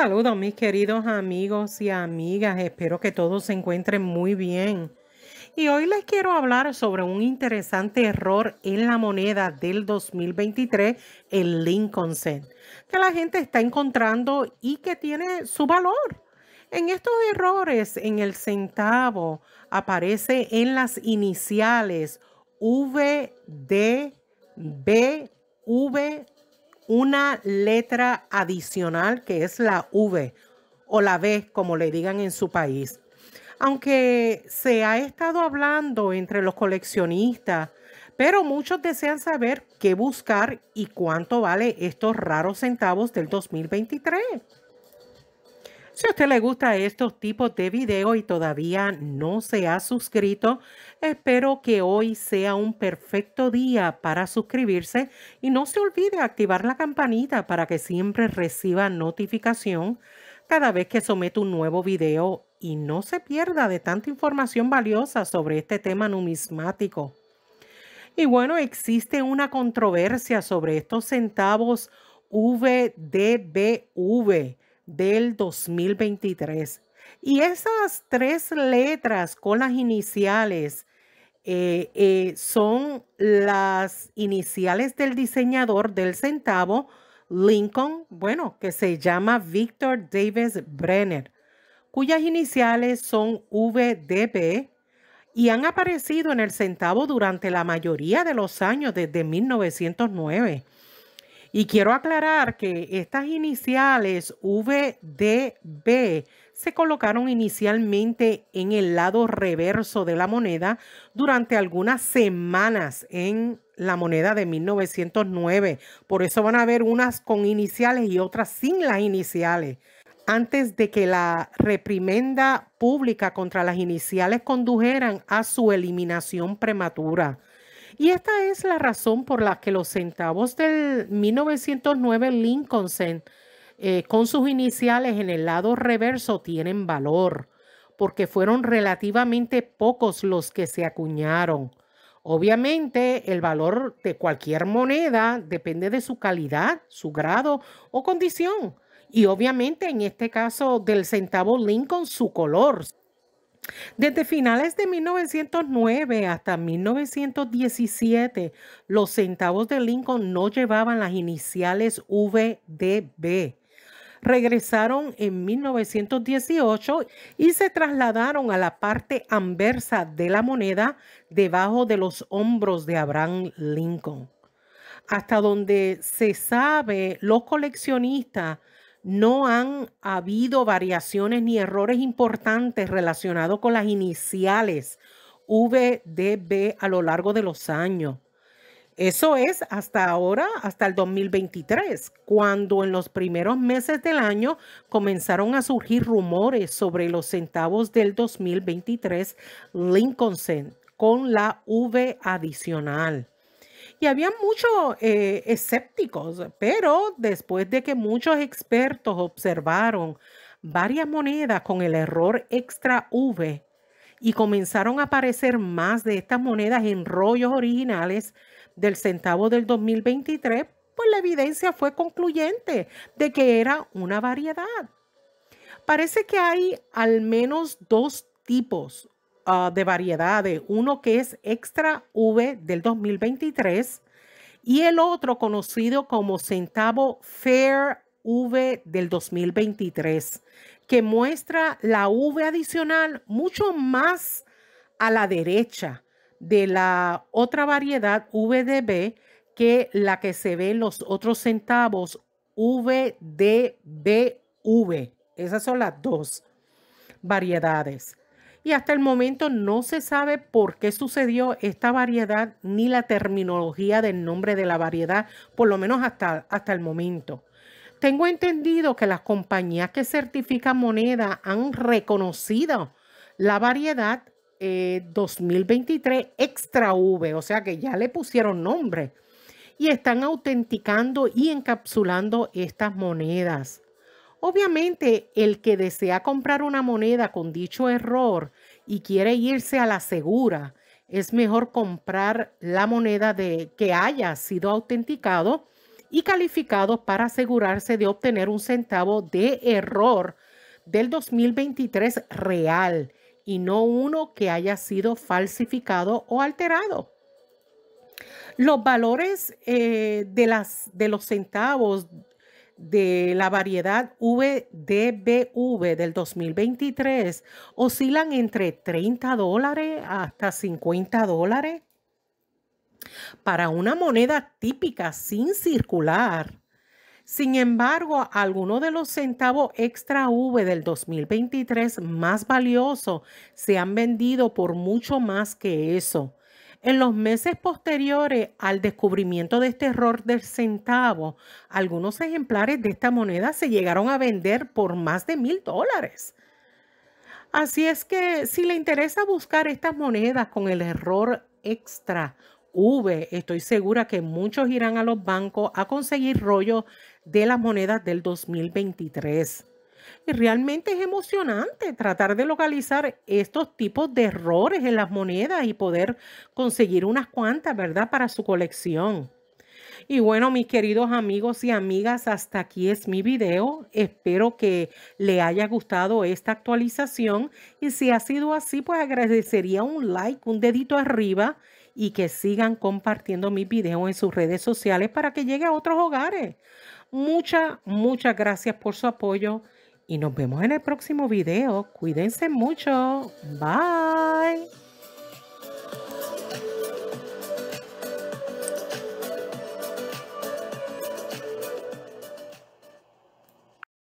saludos mis queridos amigos y amigas, espero que todos se encuentren muy bien. Y hoy les quiero hablar sobre un interesante error en la moneda del 2023, el Lincoln Cent, que la gente está encontrando y que tiene su valor. En estos errores, en el centavo aparece en las iniciales V, D, B, V, una letra adicional que es la V o la B, como le digan en su país. Aunque se ha estado hablando entre los coleccionistas, pero muchos desean saber qué buscar y cuánto vale estos raros centavos del 2023. Si a usted le gusta estos tipos de videos y todavía no se ha suscrito, espero que hoy sea un perfecto día para suscribirse y no se olvide activar la campanita para que siempre reciba notificación cada vez que somete un nuevo video y no se pierda de tanta información valiosa sobre este tema numismático. Y bueno, existe una controversia sobre estos centavos VDBV del 2023. Y esas tres letras con las iniciales eh, eh, son las iniciales del diseñador del centavo, Lincoln, bueno, que se llama Victor Davis Brenner, cuyas iniciales son vdp y han aparecido en el centavo durante la mayoría de los años desde 1909. Y quiero aclarar que estas iniciales VDB se colocaron inicialmente en el lado reverso de la moneda durante algunas semanas en la moneda de 1909. Por eso van a haber unas con iniciales y otras sin las iniciales. Antes de que la reprimenda pública contra las iniciales condujeran a su eliminación prematura. Y esta es la razón por la que los centavos del 1909 Lincoln, eh, con sus iniciales en el lado reverso, tienen valor, porque fueron relativamente pocos los que se acuñaron. Obviamente, el valor de cualquier moneda depende de su calidad, su grado o condición. Y obviamente, en este caso del centavo Lincoln, su color. Desde finales de 1909 hasta 1917, los centavos de Lincoln no llevaban las iniciales VDB. Regresaron en 1918 y se trasladaron a la parte anversa de la moneda debajo de los hombros de Abraham Lincoln. Hasta donde se sabe, los coleccionistas no han habido variaciones ni errores importantes relacionados con las iniciales VDB a lo largo de los años. Eso es hasta ahora, hasta el 2023, cuando en los primeros meses del año comenzaron a surgir rumores sobre los centavos del 2023 Lincoln Cent con la V adicional. Y había muchos eh, escépticos, pero después de que muchos expertos observaron varias monedas con el error extra V y comenzaron a aparecer más de estas monedas en rollos originales del centavo del 2023, pues la evidencia fue concluyente de que era una variedad. Parece que hay al menos dos tipos Ah, de variedades, uno que es Extra V del 2023 y el otro conocido como Centavo Fair V del 2023, que muestra la V adicional mucho más a la derecha de la otra variedad VDB que la que se ve en los otros centavos VDBV. Esas son las dos variedades y hasta el momento no se sabe por qué sucedió esta variedad ni la terminología del nombre de la variedad, por lo menos hasta, hasta el momento. Tengo entendido que las compañías que certifican moneda han reconocido la variedad 2023 eh, Extra V, o sea que ya le pusieron nombre y están autenticando y encapsulando estas monedas. Obviamente, el que desea comprar una moneda con dicho error y quiere irse a la segura, es mejor comprar la moneda de que haya sido autenticado y calificado para asegurarse de obtener un centavo de error del 2023 real y no uno que haya sido falsificado o alterado. Los valores eh, de, las, de los centavos de la variedad VDBV del 2023 oscilan entre 30 dólares hasta 50 dólares. Para una moneda típica sin circular, sin embargo, algunos de los centavos extra V del 2023 más valiosos se han vendido por mucho más que eso. En los meses posteriores al descubrimiento de este error del centavo, algunos ejemplares de esta moneda se llegaron a vender por más de mil dólares. Así es que si le interesa buscar estas monedas con el error extra V, estoy segura que muchos irán a los bancos a conseguir rollos de las monedas del 2023. Y realmente es emocionante tratar de localizar estos tipos de errores en las monedas y poder conseguir unas cuantas, ¿verdad? Para su colección. Y bueno, mis queridos amigos y amigas, hasta aquí es mi video. Espero que le haya gustado esta actualización y si ha sido así, pues agradecería un like, un dedito arriba y que sigan compartiendo mis videos en sus redes sociales para que llegue a otros hogares. Muchas, muchas gracias por su apoyo y nos vemos en el próximo video. Cuídense mucho. Bye.